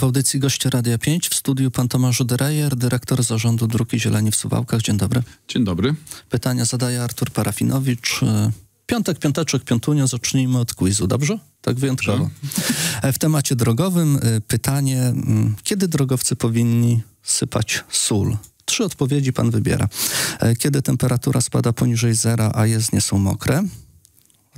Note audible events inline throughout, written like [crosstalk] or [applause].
w audycji Goście Radia 5 w studiu pan Tomasz Uderejer, dyrektor zarządu Druki Zieleni w Suwałkach. Dzień dobry. Dzień dobry. Pytania zadaje Artur Parafinowicz. E, piątek, piąteczek, piątunio, zacznijmy od quizu, dobrze? Tak wyjątkowo. Tak. E, w temacie drogowym e, pytanie, mm, kiedy drogowcy powinni sypać sól? Trzy odpowiedzi pan wybiera. Kiedy temperatura spada poniżej zera, a jezdnie są mokre?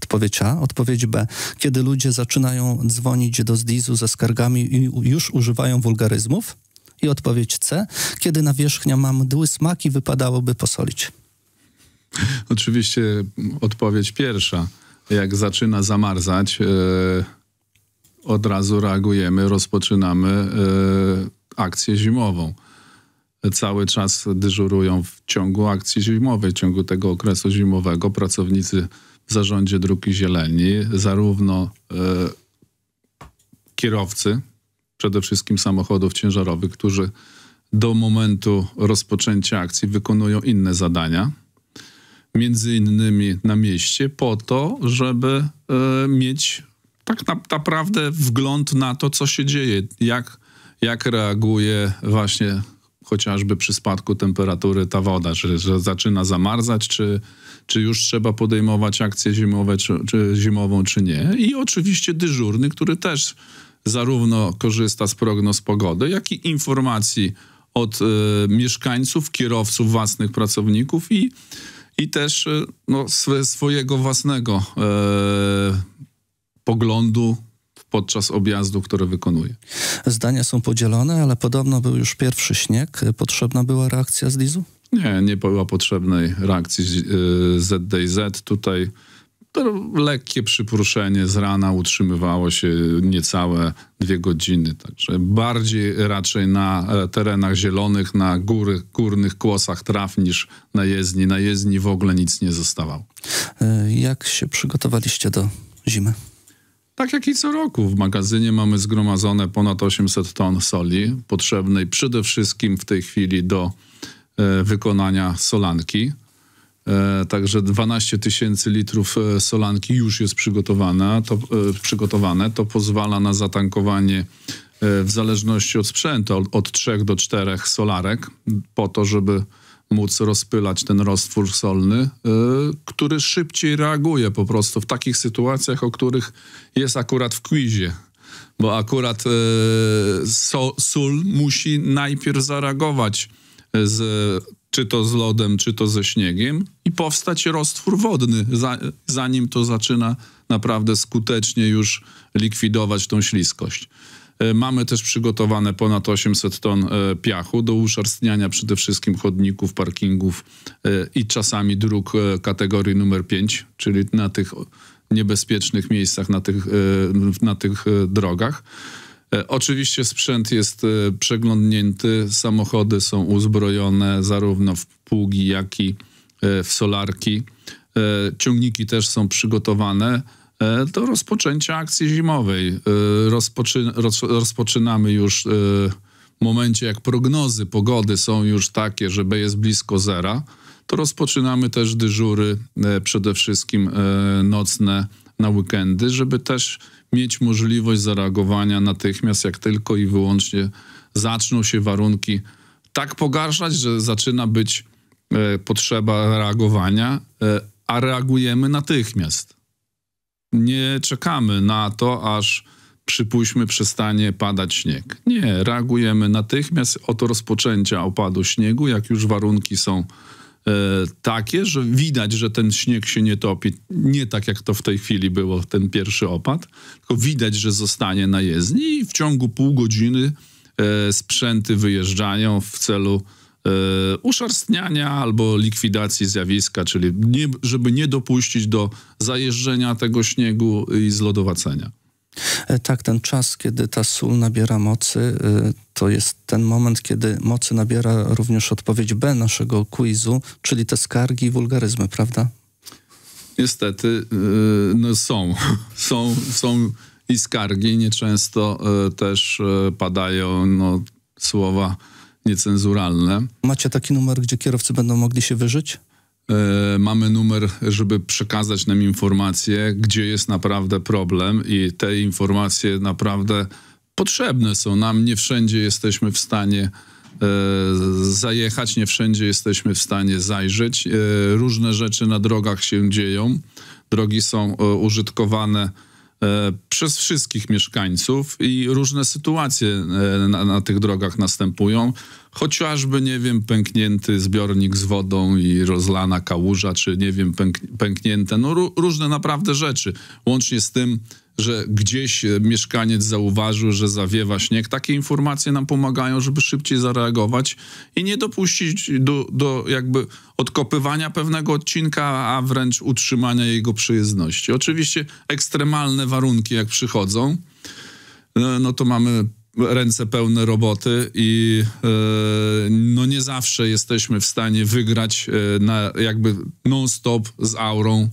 Odpowiedź A. Odpowiedź B. Kiedy ludzie zaczynają dzwonić do Zdizu ze skargami i już używają wulgaryzmów. I odpowiedź C. Kiedy nawierzchnia ma mdły smaki, wypadałoby posolić. Oczywiście odpowiedź pierwsza. Jak zaczyna zamarzać, e, od razu reagujemy, rozpoczynamy e, akcję zimową cały czas dyżurują w ciągu akcji zimowej, w ciągu tego okresu zimowego. Pracownicy zarządzie dróg i zieleni, zarówno e, kierowcy, przede wszystkim samochodów ciężarowych, którzy do momentu rozpoczęcia akcji wykonują inne zadania, między innymi na mieście, po to, żeby e, mieć tak na, naprawdę wgląd na to, co się dzieje, jak, jak reaguje właśnie chociażby przy spadku temperatury ta woda, czy, że zaczyna zamarzać, czy, czy już trzeba podejmować akcję zimowe, czy, czy zimową, czy nie. I oczywiście dyżurny, który też zarówno korzysta z prognoz pogody, jak i informacji od y, mieszkańców, kierowców, własnych pracowników i, i też y, no, swe, swojego własnego y, poglądu podczas objazdu, które wykonuje. Zdania są podzielone, ale podobno był już pierwszy śnieg. Potrzebna była reakcja z Lizu? Nie, nie była potrzebnej reakcji ZDZ. Y, Tutaj to lekkie przypruszenie z rana utrzymywało się niecałe dwie godziny. Także bardziej raczej na e, terenach zielonych, na góry, górnych kłosach traw niż na jezdni. Na jezdni w ogóle nic nie zostawało. Y, jak się przygotowaliście do zimy? Tak jak i co roku w magazynie mamy zgromadzone ponad 800 ton soli potrzebnej przede wszystkim w tej chwili do e, wykonania solanki. E, także 12 tysięcy litrów e, solanki już jest przygotowane to, e, przygotowane. to pozwala na zatankowanie e, w zależności od sprzętu od, od 3 do 4 solarek po to, żeby móc rozpylać ten roztwór solny, y, który szybciej reaguje po prostu w takich sytuacjach, o których jest akurat w quizie. Bo akurat y, so, sól musi najpierw zareagować y, z, czy to z lodem, czy to ze śniegiem i powstać roztwór wodny, za, zanim to zaczyna naprawdę skutecznie już likwidować tą śliskość. E, mamy też przygotowane ponad 800 ton e, piachu do uszarstniania przede wszystkim chodników, parkingów e, i czasami dróg kategorii numer 5, czyli na tych niebezpiecznych miejscach, na tych, na tych drogach. Oczywiście sprzęt jest przeglądnięty, samochody są uzbrojone zarówno w pługi, jak i w solarki. Ciągniki też są przygotowane. E, do rozpoczęcia akcji zimowej. E, rozpoczy, roz, rozpoczynamy już e, w momencie, jak prognozy pogody są już takie, że B jest blisko zera, to rozpoczynamy też dyżury, przede wszystkim nocne na weekendy, żeby też mieć możliwość zareagowania natychmiast, jak tylko i wyłącznie zaczną się warunki tak pogarszać, że zaczyna być potrzeba reagowania, a reagujemy natychmiast nie czekamy na to, aż przypuśćmy przestanie padać śnieg. Nie, reagujemy natychmiast od rozpoczęcia opadu śniegu, jak już warunki są e, takie, że widać, że ten śnieg się nie topi. Nie tak jak to w tej chwili było, ten pierwszy opad, tylko widać, że zostanie na jezdni i w ciągu pół godziny e, sprzęty wyjeżdżają w celu E, uszarstniania albo likwidacji zjawiska, czyli nie, żeby nie dopuścić do zajeżdżenia tego śniegu i zlodowacenia. E, tak, ten czas, kiedy ta sól nabiera mocy, e, to jest ten moment, kiedy mocy nabiera również odpowiedź B naszego quizu, czyli te skargi i wulgaryzmy, prawda? Niestety no są. [laughs] są. Są i skargi, nieczęsto też padają no, słowa niecenzuralne. Macie taki numer, gdzie kierowcy będą mogli się wyżyć? E, mamy numer, żeby przekazać nam informacje, gdzie jest naprawdę problem i te informacje naprawdę potrzebne są nam. Nie wszędzie jesteśmy w stanie e, zajechać, nie wszędzie jesteśmy w stanie zajrzeć. E, różne rzeczy na drogach się dzieją. Drogi są użytkowane E, przez wszystkich mieszkańców i różne sytuacje e, na, na, tych drogach następują. Chociażby, nie wiem, pęknięty zbiornik z wodą i rozlana kałuża, czy nie wiem, pęk, pęknięte, no różne naprawdę rzeczy. Łącznie z tym, że gdzieś e, mieszkaniec zauważył, że zawiewa śnieg. Takie informacje nam pomagają, żeby szybciej zareagować i nie dopuścić do, do jakby odkopywania pewnego odcinka, a wręcz utrzymania jego przyjezdności. Oczywiście ekstremalne warunki, jak przychodzą, e, no to mamy ręce pełne roboty i e, no nie zawsze jesteśmy w stanie wygrać na jakby non-stop z aurą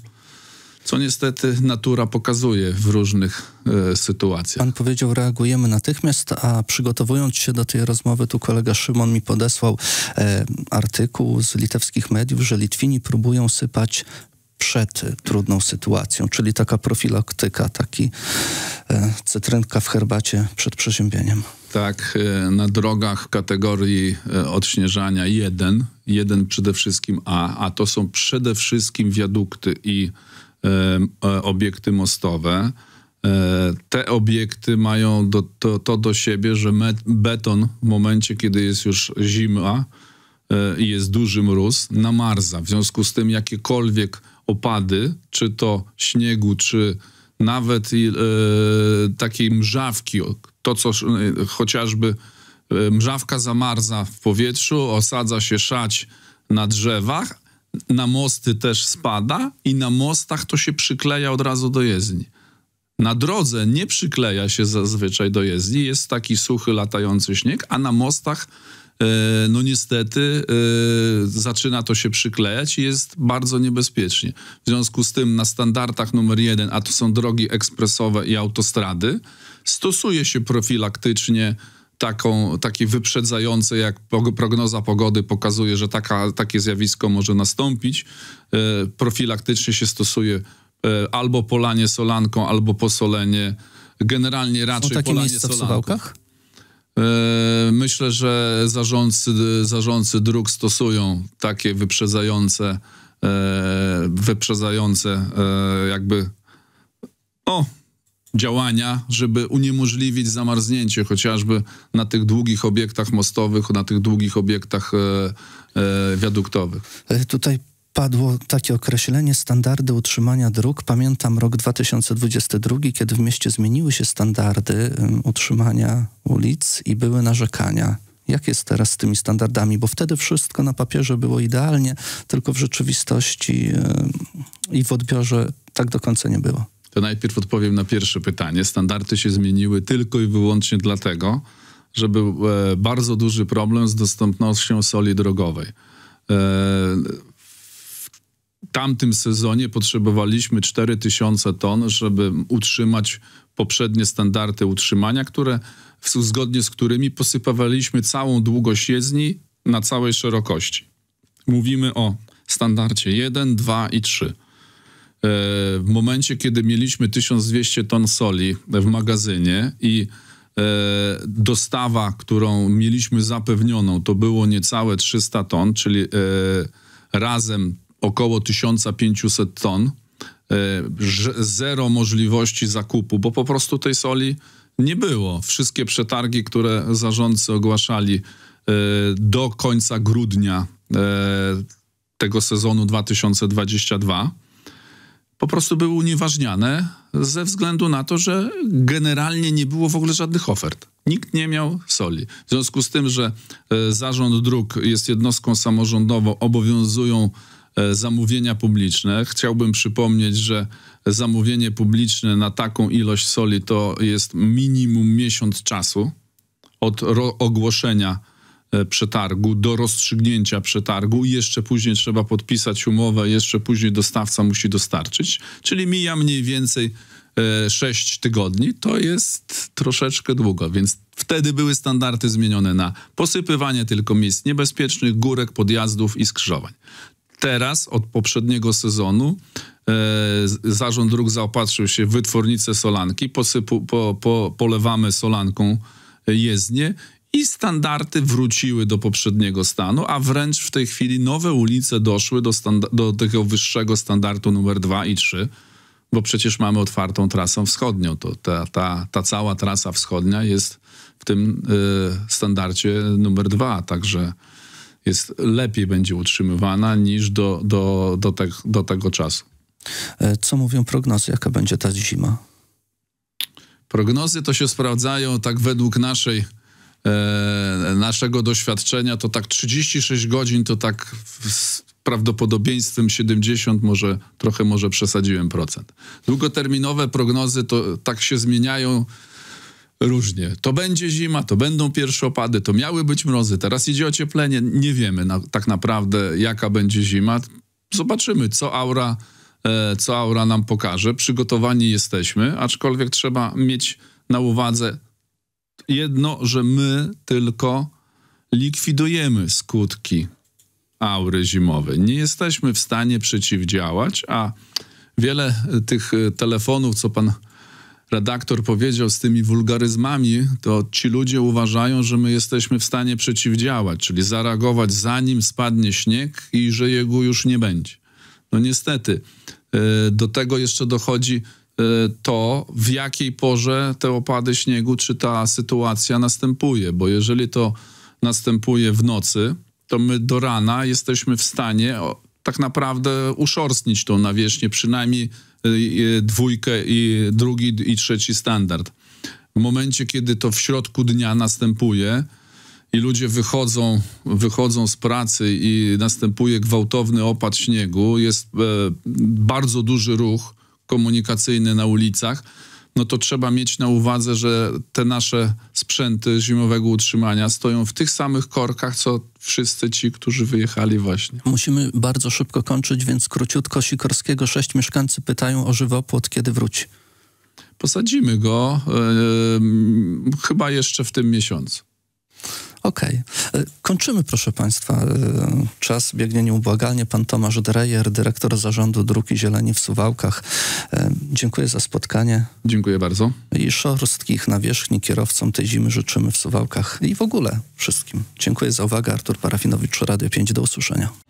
co niestety natura pokazuje w różnych e, sytuacjach. Pan powiedział, reagujemy natychmiast, a przygotowując się do tej rozmowy, tu kolega Szymon mi podesłał e, artykuł z litewskich mediów, że Litwini próbują sypać przed e, trudną sytuacją, czyli taka profilaktyka, taki e, cytrynka w herbacie przed przeziębieniem. Tak, e, na drogach kategorii e, odśnieżania jeden, jeden przede wszystkim A, a to są przede wszystkim wiadukty i E, obiekty mostowe. E, te obiekty mają do, to, to, do siebie, że beton w momencie, kiedy jest już zima e, i jest duży mróz, namarza. W związku z tym jakiekolwiek opady, czy to śniegu, czy nawet yy, takiej mrzawki, to co chociażby mrzawka zamarza w powietrzu, osadza się szać na drzewach, na mosty też spada i na mostach to się przykleja od razu do jezdni. Na drodze nie przykleja się zazwyczaj do jezdni, jest taki suchy, latający śnieg, a na mostach e, no niestety e, zaczyna to się przyklejać i jest bardzo niebezpiecznie. W związku z tym na standardach numer jeden, a to są drogi ekspresowe i autostrady, stosuje się profilaktycznie taką, takie wyprzedzające, jak prognoza pogody pokazuje, że taka, takie zjawisko może nastąpić. E, profilaktycznie się stosuje e, albo polanie solanką, albo posolenie. Generalnie raczej Są takie polanie miejsca solanką. w e, Myślę, że zarządcy, zarządcy dróg stosują takie wyprzedzające, wyprzedzające jakby o, działania, żeby uniemożliwić zamarznięcie chociażby na tych długich obiektach mostowych, na tych długich obiektach e, e, wiaduktowych. E, tutaj padło takie określenie standardy utrzymania dróg. Pamiętam rok 2022, kiedy w mieście zmieniły się standardy utrzymania ulic i były narzekania. Jak jest teraz z tymi standardami? Bo wtedy wszystko na papierze było idealnie, tylko w rzeczywistości i w odbiorze tak do końca nie było. To najpierw odpowiem na pierwsze pytanie. Standardy się zmieniły tylko i wyłącznie dlatego, że był e, bardzo duży problem z dostępnością soli drogowej. E, w tamtym sezonie potrzebowaliśmy 4000 ton, żeby utrzymać poprzednie standardy utrzymania, które zgodnie z którymi posypywaliśmy całą długość jezdni na całej szerokości. Mówimy o standardzie 1, 2 i 3 w momencie, kiedy mieliśmy 1200 ton soli w magazynie i e, dostawa, którą mieliśmy zapewnioną, to było niecałe 300 ton, czyli e, razem około 1500 ton, e, zero możliwości zakupu, bo po prostu tej soli nie było. Wszystkie przetargi, które zarządcy ogłaszali do końca grudnia tego sezonu 2022, po prostu były unieważniane ze względu na to, że generalnie nie było w ogóle żadnych ofert. Nikt nie miał soli. W związku z tym, że e, zarząd dróg jest jednostką samorządową, obowiązują e, zamówienia publiczne. Chciałbym przypomnieć, że zamówienie publiczne na taką ilość soli to jest minimum miesiąc czasu od ogłoszenia E, przetargu, do rozstrzygnięcia przetargu i jeszcze później trzeba podpisać umowę, jeszcze później dostawca musi dostarczyć, czyli mija mniej więcej 6 e, tygodni, to jest troszeczkę długo, więc wtedy były standardy zmienione na posypywanie tylko miejsc niebezpiecznych, górek, podjazdów i skrzyżowań. Teraz od poprzedniego sezonu e, Zarząd Dróg zaopatrzył się w wytwornicę solanki, posypu, po, po, polewamy solanką jezdnie i standardy wróciły do poprzedniego stanu, a wręcz w tej chwili nowe ulice doszły do, do tego wyższego standardu numer 2 i 3, bo przecież mamy otwartą trasę wschodnią. To ta, ta, ta cała trasa wschodnia jest w tym y, standardzie numer 2, także jest lepiej będzie utrzymywana niż do, do, do, te, do tego czasu. E, co mówią prognozy, jaka będzie ta zima? Prognozy to się sprawdzają tak według naszej E, naszego doświadczenia, to tak 36 godzin to tak z prawdopodobieństwem 70, może trochę może przesadziłem procent. Długoterminowe prognozy to tak się zmieniają różnie. To będzie zima, to będą pierwsze opady, to miały być mrozy, teraz idzie ocieplenie. Nie wiemy na, tak naprawdę, jaka będzie zima. Zobaczymy, co aura, e, co aura nam pokaże. Przygotowani jesteśmy, aczkolwiek trzeba mieć na uwadze jedno, że my tylko likwidujemy skutki aury zimowej. Nie jesteśmy w stanie przeciwdziałać, a wiele tych e, telefonów, co pan redaktor powiedział z tymi wulgaryzmami, to ci ludzie uważają, że my jesteśmy w stanie przeciwdziałać, czyli zareagować zanim spadnie śnieg i że jego już nie będzie. No niestety, e, do tego jeszcze dochodzi Y, to, w jakiej porze te opady śniegu czy ta sytuacja następuje, bo jeżeli to następuje w nocy, to my do rana jesteśmy w stanie tak naprawdę uszorstnić tą nawierzchnię, przynajmniej y, y, dwójkę i drugi i trzeci standard. W momencie, kiedy to w środku dnia następuje i ludzie wychodzą, wychodzą z pracy i następuje gwałtowny opad śniegu, jest e, bardzo duży ruch, komunikacyjny na ulicach, no to trzeba mieć na uwadze, że te nasze sprzęty zimowego utrzymania stoją w tych samych korkach, co wszyscy ci, którzy wyjechali właśnie. Musimy bardzo szybko kończyć, więc króciutko Sikorskiego. Sześć mieszkańcy pytają o żywopłot, kiedy wróci. Posadzimy go yy, chyba jeszcze w tym miesiącu. Okej. Okay. E, kończymy, proszę Państwa. E, czas biegnie nieubłagalnie. Pan Tomasz Drejer, dyrektor zarządu Druki Zieleni w Suwałkach. E, dziękuję za spotkanie. Dziękuję bardzo. I szorstkich nawierzchni kierowcom tej zimy życzymy w Suwałkach i w ogóle wszystkim. Dziękuję za uwagę. Artur Parafinowicz, Radio 5. Do usłyszenia.